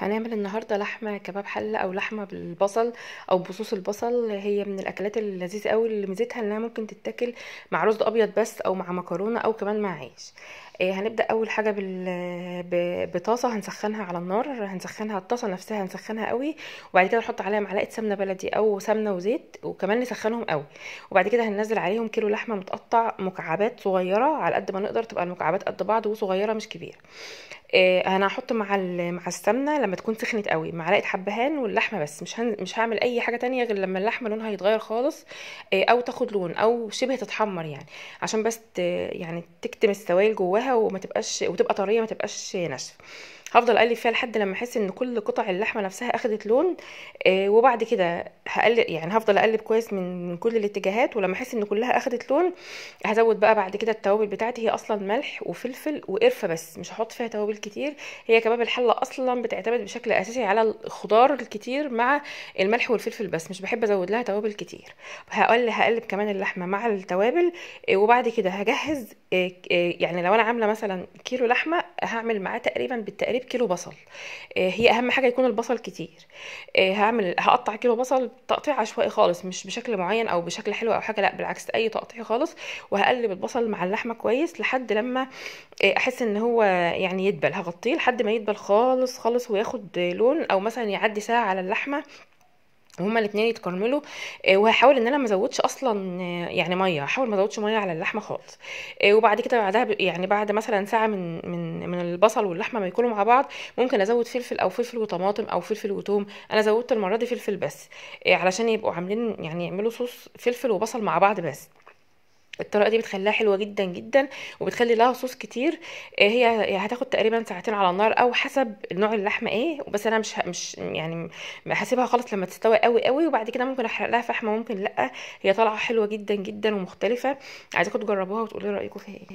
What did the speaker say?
هنعمل النهارده لحمه كباب حله او لحمه بالبصل او بصوص البصل هي من الاكلات اللذيذه قوي اللي ميزتها انها ممكن تتاكل مع رز ابيض بس او مع مكرونه او كمان مع عيش آه، هنبدا اول حاجه بال... بطاسه هنسخنها على النار هنسخنها الطاسه نفسها هنسخنها قوي وبعد كده نحط عليها معلقه سمنه بلدي او سمنه وزيت وكمان نسخنهم قوي وبعد كده هننزل عليهم كيلو لحمه متقطع مكعبات صغيره على قد ما نقدر تبقى المكعبات قد بعض وصغيره مش كبيره آه، انا هحط مع مع السمنه لما تكون سخنت قوي معلقه حبهان واللحمه بس مش هن... مش هعمل اي حاجه تانية غير لما اللحمه لونها يتغير خالص آه، او تاخد لون او شبه تتحمر يعني عشان بس ت... يعني تكتم السوائل جواها وما تبقاش وتبقى طريه ما تبقاش ناشفه هفضل اقلب فيها لحد لما احس ان كل قطع اللحمه نفسها اخدت لون آه، وبعد كده هقلب يعني هفضل اقلب كويس من كل الاتجاهات ولما احس ان كلها اخدت لون هزود بقى بعد كده التوابل بتاعتي هي اصلا ملح وفلفل وقرفه بس مش هحط فيها توابل كتير هي كباب الحله اصلا بتعتمد بشكل اساسي على الخضار الكتير مع الملح والفلفل بس مش بحب ازود لها توابل كتير هقل هقلب كمان اللحمه مع التوابل وبعد كده هجهز آه، آه، يعني لو انا عامله مثلا كيلو لحمه هعمل معاه تقريبا بالتقريب كيلو بصل آه، هي اهم حاجه يكون البصل كتير هعمل هقطع كيلو بصل تقطيع عشوائي خالص مش بشكل معين او بشكل حلو او حاجه لا بالعكس اي تقطيع خالص وهقلب البصل مع اللحمه كويس لحد لما آه، احس ان هو يعني يدبل هغطيه لحد ما يدبل خالص خالص وياخد لون او مثلا يعدي ساعه على اللحمه هما الاثنين يتكرملوا آه، وهحاول ان انا ما ازودش اصلا آه، يعني ميه هحاول ما ازودش ميه على اللحمه خالص آه، وبعد كده بعدها يعني بعد مثلا ساعه من من من البصل واللحمه ما يكونوا مع بعض ممكن ازود فلفل او فلفل وطماطم او فلفل وتوم انا زودت المره دي فلفل بس علشان يبقوا عاملين يعني يعملوا صوص فلفل وبصل مع بعض بس الطريقه دي بتخليها حلوه جدا جدا وبتخلي لها صوص كتير آه، هي يعني هتاخد تقريبا ساعتين على النار او حسب نوع اللحمه ايه بس انا مش مش يعني هسيبها خالص لما تستوي قوي قوي وبعد كده ممكن احرق لها فحمه ممكن لا هي طالعه حلوه جدا جدا ومختلفه عايزاكم تجربوها وتقولوا رايكم فيها ايه